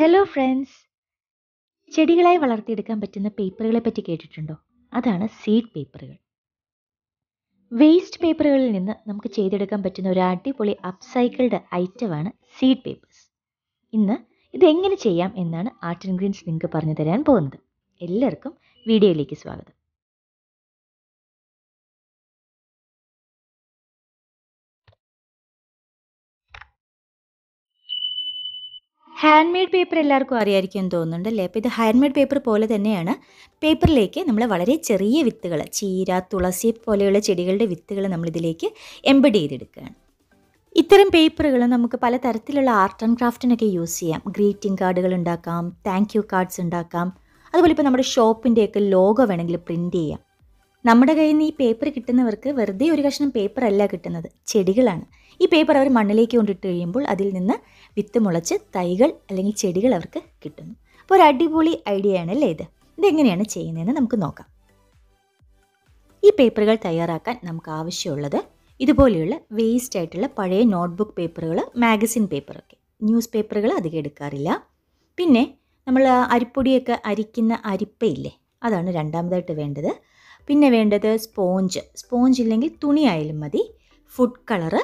hello friends ചെടികളായി വളർത്തിയെടുക്കാൻ പറ്റുന്ന പേപ്പറുകളെ പറ്റി കേട്ടിട്ടുണ്ടോ അതാണ് സീഡ് പേപ്പറുകൾ വേസ്റ്റ് പേപ്പറുകളിൽ നിന്ന് നമുക്ക് ചെയ്തെടുക്കാൻ പറ്റുന്ന ഒരു അടിപൊളി അപ്സൈക്കിൾഡ് ഐറ്റമാണ് സീഡ് പേപ്പേഴ്സ് ഇന്ന് ഇത് എങ്ങനെ ചെയ്യാം എന്നാണ് ആർട്ട് ഇൻഗ്രീൻസ് നിങ്ങൾക്ക് പറഞ്ഞു തരാൻ പോകുന്നത് എല്ലാവർക്കും വീഡിയോയിലേക്ക് സ്വാഗതം ഹാൻഡ് മെയ്ഡ് പേപ്പർ എല്ലാവർക്കും അറിയായിരിക്കും എന്ന് തോന്നുന്നുണ്ട് അല്ലേ അപ്പോൾ ഇത് ഹാൻഡ് മെയ്ഡ് പേപ്പർ പോലെ തന്നെയാണ് പേപ്പറിലേക്ക് നമ്മൾ വളരെ ചെറിയ വിത്തുകൾ ചീര തുളസി പോലെയുള്ള ചെടികളുടെ വിത്തുകൾ നമ്മളിതിലേക്ക് എംബഡ് ചെയ്തെടുക്കുകയാണ് ഇത്തരം പേപ്പറുകൾ നമുക്ക് പല തരത്തിലുള്ള ആർട്ട് ആൻഡ് ക്രാഫ്റ്റിനൊക്കെ യൂസ് ചെയ്യാം ഗ്രീറ്റിംഗ് കാർഡുകൾ ഉണ്ടാക്കാം താങ്ക് യു കാർഡ്സ് ഉണ്ടാക്കാം അതുപോലെ ഇപ്പോൾ നമ്മുടെ ഷോപ്പിൻ്റെയൊക്കെ ലോഗോ വേണമെങ്കിൽ പ്രിൻറ്റ് ചെയ്യാം നമ്മുടെ കയ്യിൽ നിന്ന് ഈ പേപ്പർ കിട്ടുന്നവർക്ക് വെറുതെ ഒരു കഷ്ണം പേപ്പർ അല്ല കിട്ടുന്നത് ചെടികളാണ് ഈ പേപ്പർ അവർ മണ്ണിലേക്ക് കൊണ്ടിട്ട് കഴിയുമ്പോൾ അതിൽ നിന്ന് വിത്ത് മുളച്ച് തൈകൾ അല്ലെങ്കിൽ ചെടികൾ അവർക്ക് കിട്ടുന്നു അപ്പോൾ ഒരു അടിപൊളി ഐഡിയ ആണ് അല്ലേ ഇത് ഇതെങ്ങനെയാണ് ചെയ്യുന്നതെന്ന് നമുക്ക് നോക്കാം ഈ പേപ്പറുകൾ തയ്യാറാക്കാൻ നമുക്ക് ആവശ്യമുള്ളത് ഇതുപോലെയുള്ള വേസ്റ്റ് ആയിട്ടുള്ള പഴയ നോട്ട്ബുക്ക് പേപ്പറുകൾ മാഗസിൻ പേപ്പറൊക്കെ ന്യൂസ് പേപ്പറുകൾ അധികം എടുക്കാറില്ല പിന്നെ നമ്മൾ അരിപ്പൊടിയൊക്കെ അരിക്കുന്ന അരിപ്പയില്ലേ അതാണ് രണ്ടാമതായിട്ട് വേണ്ടത് പിന്നെ വേണ്ടത് സ്പോഞ്ച് സ്പോഞ്ച് ഇല്ലെങ്കിൽ തുണി ആയാലും മതി ഫുഡ് കളറ്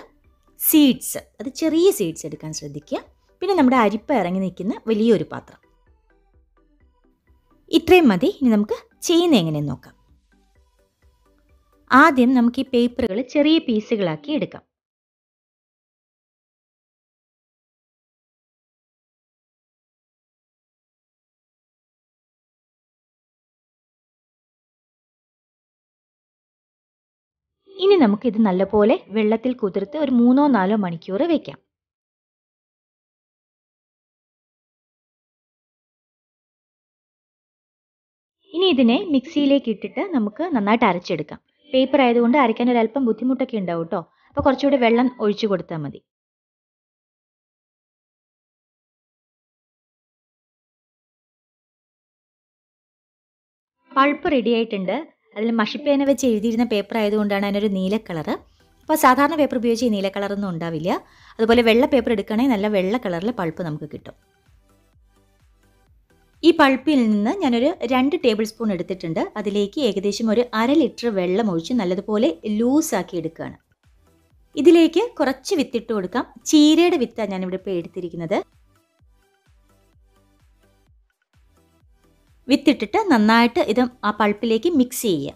സീഡ്സ് അത് ചെറിയ സീഡ്സ് എടുക്കാൻ ശ്രദ്ധിക്കുക പിന്നെ നമ്മുടെ അരിപ്പ ഇറങ്ങി നിൽക്കുന്ന വലിയൊരു പാത്രം ഇത്രയും മതി ഇനി നമുക്ക് ചെയ്യുന്ന എങ്ങനെയെന്ന് നോക്കാം ആദ്യം നമുക്ക് ഈ പേപ്പറുകൾ ചെറിയ പീസുകളാക്കി എടുക്കാം ഇനി നമുക്കിത് നല്ലപോലെ വെള്ളത്തിൽ കുതിർത്ത് ഒരു മൂന്നോ നാലോ മണിക്കൂർ വയ്ക്കാം ഇനി ഇതിനെ മിക്സിയിലേക്ക് ഇട്ടിട്ട് നമുക്ക് നന്നായിട്ട് അരച്ചെടുക്കാം പേപ്പർ ആയതുകൊണ്ട് അരയ്ക്കാൻ അല്പം ബുദ്ധിമുട്ടൊക്കെ ഉണ്ടാവും കേട്ടോ അപ്പോൾ കുറച്ചുകൂടി വെള്ളം ഒഴിച്ചു കൊടുത്താൽ മതി പൾപ്പ് റെഡി ആയിട്ടുണ്ട് അതിൽ മഷിപ്പേന വെച്ച് എഴുതിയിരുന്ന പേപ്പർ ആയതുകൊണ്ടാണ് അതിനൊരു നീല കളറ് അപ്പോൾ സാധാരണ പേപ്പർ ഉപയോഗിച്ച് ഈ നീല കളറൊന്നും ഉണ്ടാവില്ല അതുപോലെ വെള്ള പേപ്പർ എടുക്കുകയാണെങ്കിൽ നല്ല വെള്ള കളറിൽ പൾപ്പ് നമുക്ക് കിട്ടും ഈ പൾപ്പിൽ നിന്ന് ഞാനൊരു രണ്ട് ടേബിൾ സ്പൂൺ എടുത്തിട്ടുണ്ട് അതിലേക്ക് ഏകദേശം ഒരു അര ലിറ്റർ വെള്ളം ഒഴിച്ച് നല്ലതുപോലെ ലൂസാക്കി എടുക്കുകയാണ് ഇതിലേക്ക് കുറച്ച് വിത്തിട്ട് കൊടുക്കാം ചീരയുടെ വിത്താണ് ഞാനിവിടെ ഇപ്പോൾ എടുത്തിരിക്കുന്നത് വിത്തിട്ടിട്ട് നന്നായിട്ട് ഇത് ആ പൾപ്പിലേക്ക് മിക്സ് ചെയ്യുക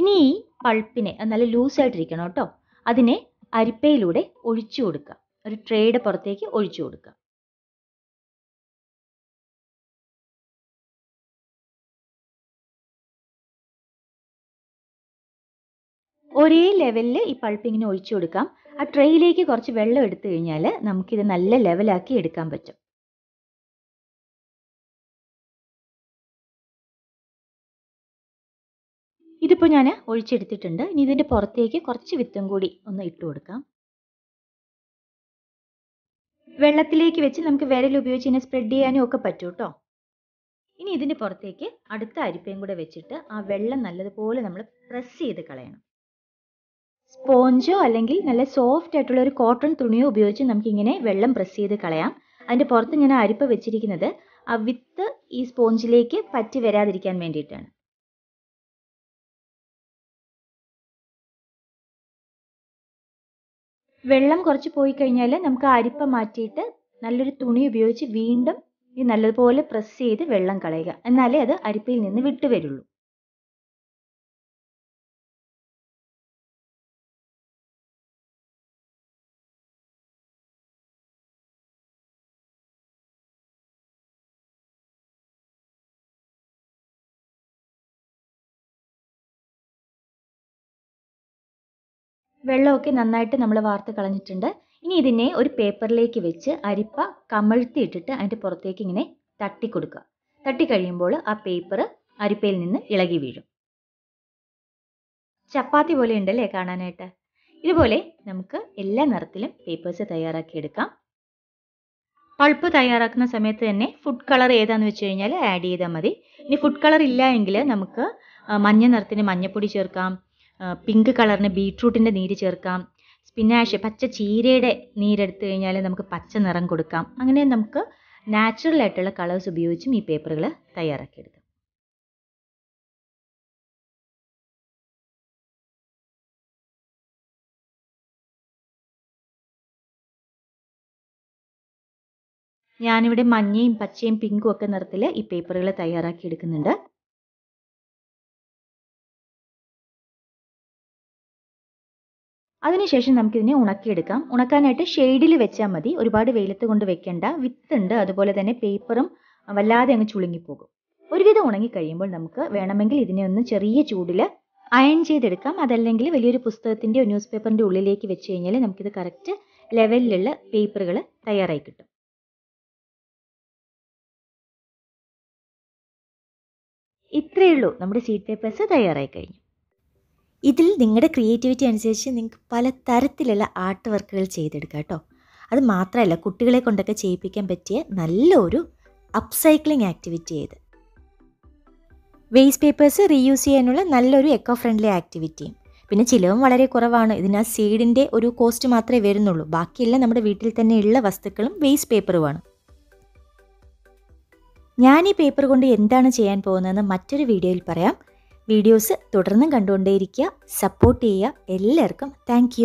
ഇനി ഈ പൾപ്പിനെ നല്ല ലൂസായിട്ടിരിക്കണം കേട്ടോ അതിനെ അരിപ്പയിലൂടെ ഒഴിച്ചു കൊടുക്കുക ഒരു ട്രേയുടെ പുറത്തേക്ക് ഒഴിച്ചു കൊടുക്കുക ഒരേ ലെവലിൽ ഈ പൾപ്പിങ്ങനെ ഒഴിച്ചു കൊടുക്കാം ആ ട്രേയിലേക്ക് കുറച്ച് വെള്ളം എടുത്തു കഴിഞ്ഞാൽ നമുക്കിത് നല്ല ലെവലാക്കി എടുക്കാൻ പറ്റും ഇതിപ്പോൾ ഞാൻ ഒഴിച്ചെടുത്തിട്ടുണ്ട് ഇനി ഇതിൻ്റെ പുറത്തേക്ക് കുറച്ച് വിത്തും കൂടി ഒന്ന് ഇട്ട് കൊടുക്കാം വെള്ളത്തിലേക്ക് വെച്ച് നമുക്ക് വിരൽ ഉപയോഗിച്ച് ഇതിനെ സ്പ്രെഡ് ചെയ്യാനും ഒക്കെ പറ്റും കേട്ടോ ഇനി ഇതിൻ്റെ പുറത്തേക്ക് അടുത്ത അരിപ്പയും കൂടെ വെച്ചിട്ട് ആ വെള്ളം നല്ലതുപോലെ നമ്മൾ പ്രസ് ചെയ്ത് കളയണം സ്പോഞ്ചോ അല്ലെങ്കിൽ നല്ല സോഫ്റ്റ് ആയിട്ടുള്ള ഒരു കോട്ടൺ തുണിയോ ഉപയോഗിച്ച് നമുക്കിങ്ങനെ വെള്ളം പ്രസ് ചെയ്ത് കളയാം അതിൻ്റെ പുറത്ത് ഞാൻ അരിപ്പ വെച്ചിരിക്കുന്നത് ആ വിത്ത് ഈ സ്പോഞ്ചിലേക്ക് പറ്റി വരാതിരിക്കാൻ വേണ്ടിയിട്ടാണ് വെള്ളം കുറച്ച് പോയി കഴിഞ്ഞാൽ നമുക്ക് അരിപ്പ മാറ്റിയിട്ട് നല്ലൊരു തുണി ഉപയോഗിച്ച് വീണ്ടും ഇത് നല്ലതുപോലെ പ്രസ് ചെയ്ത് വെള്ളം കളയുക എന്നാലേ അത് അരിപ്പയിൽ നിന്ന് വിട്ടു വരുള്ളൂ വെള്ളമൊക്കെ നന്നായിട്ട് നമ്മൾ വാർത്ത് കളഞ്ഞിട്ടുണ്ട് ഇനി ഇതിനെ ഒരു പേപ്പറിലേക്ക് വെച്ച് അരിപ്പ കമഴ്ത്തിയിട്ടിട്ട് അതിൻ്റെ പുറത്തേക്ക് ഇങ്ങനെ തട്ടി കൊടുക്കുക തട്ടി കഴിയുമ്പോൾ ആ പേപ്പർ അരിപ്പയിൽ നിന്ന് ഇളകി വീഴും ചപ്പാത്തി പോലെ ഉണ്ടല്ലേ കാണാനായിട്ട് ഇതുപോലെ നമുക്ക് എല്ലാ നിറത്തിലും പേപ്പേഴ്സ് തയ്യാറാക്കിയെടുക്കാം പൾപ്പ് തയ്യാറാക്കുന്ന സമയത്ത് തന്നെ ഫുഡ് കളർ ഏതാന്ന് വെച്ച് കഴിഞ്ഞാൽ ആഡ് ചെയ്താൽ മതി ഇനി ഫുഡ് കളർ ഇല്ല എങ്കിൽ നമുക്ക് മഞ്ഞ നിറത്തിന് മഞ്ഞപ്പൊടി ചേർക്കാം പിങ്ക് കളറിന് ബീട്രൂട്ടിൻ്റെ നീര് ചേർക്കാം സ്പിനാഷ് പച്ച ചീരയുടെ നീരെടുത്തു കഴിഞ്ഞാൽ നമുക്ക് പച്ച നിറം കൊടുക്കാം അങ്ങനെ നമുക്ക് നാച്ചുറൽ ആയിട്ടുള്ള കളേഴ്സ് ഉപയോഗിച്ചും ഈ പേപ്പറുകൾ തയ്യാറാക്കിയെടുക്കാം ഞാനിവിടെ മഞ്ഞയും പച്ചയും പിങ്കും ഒക്കെ നിറത്തിൽ ഈ പേപ്പറുകൾ തയ്യാറാക്കി എടുക്കുന്നുണ്ട് അതിനുശേഷം നമുക്കിതിനെ ഉണക്കിയെടുക്കാം ഉണക്കാനായിട്ട് ഷെയ്ഡിൽ വെച്ചാൽ മതി ഒരുപാട് വെയിലത്ത് കൊണ്ട് വെക്കേണ്ട വിത്തുണ്ട് അതുപോലെ തന്നെ പേപ്പറും വല്ലാതെ അങ്ങ് ചുളുങ്ങിപ്പോകും ഒരുവിധം ഉണങ്ങി കഴിയുമ്പോൾ നമുക്ക് വേണമെങ്കിൽ ഇതിനെ ഒന്ന് ചെറിയ ചൂടിൽ അയൺ ചെയ്തെടുക്കാം അതല്ലെങ്കിൽ വലിയൊരു പുസ്തകത്തിൻ്റെ ന്യൂസ് പേപ്പറിൻ്റെ ഉള്ളിലേക്ക് വെച്ച് കഴിഞ്ഞാൽ നമുക്കിത് കറക്റ്റ് ലെവലിലുള്ള പേപ്പറുകൾ തയ്യാറായി കിട്ടും ഇത്രയേ ഉള്ളൂ നമ്മുടെ സീറ്റ് പേപ്പേഴ്സ് തയ്യാറായി കഴിഞ്ഞു ഇതിൽ നിങ്ങളുടെ ക്രിയേറ്റിവിറ്റി അനുസരിച്ച് നിങ്ങൾക്ക് പല തരത്തിലുള്ള ആർട്ട് വർക്കുകൾ ചെയ്തെടുക്കാം കേട്ടോ അത് മാത്രമല്ല കുട്ടികളെ കൊണ്ടൊക്കെ ചെയ്യിപ്പിക്കാൻ പറ്റിയ നല്ലൊരു അപ്സൈക്ലിംഗ് ആക്ടിവിറ്റി ചെയ്ത് വേസ്റ്റ് പേപ്പേഴ്സ് റീയൂസ് ചെയ്യാനുള്ള നല്ലൊരു എക്കോ ഫ്രണ്ട്ലി ആക്ടിവിറ്റിയും പിന്നെ ചിലവും വളരെ കുറവാണ് ഇതിനാ സീഡിൻ്റെ ഒരു കോസ്റ്റ് മാത്രമേ വരുന്നുള്ളൂ ബാക്കിയെല്ലാം നമ്മുടെ വീട്ടിൽ തന്നെ ഉള്ള വസ്തുക്കളും വേസ്റ്റ് പേപ്പറുമാണ് ഞാൻ ഈ പേപ്പർ കൊണ്ട് എന്താണ് ചെയ്യാൻ പോകുന്നതെന്ന് മറ്റൊരു വീഡിയോയിൽ പറയാം വീഡിയോസ് തുടർന്നും കണ്ടുകൊണ്ടേയിരിക്കുക സപ്പോർട്ട് ചെയ്യുക എല്ലാവർക്കും താങ്ക്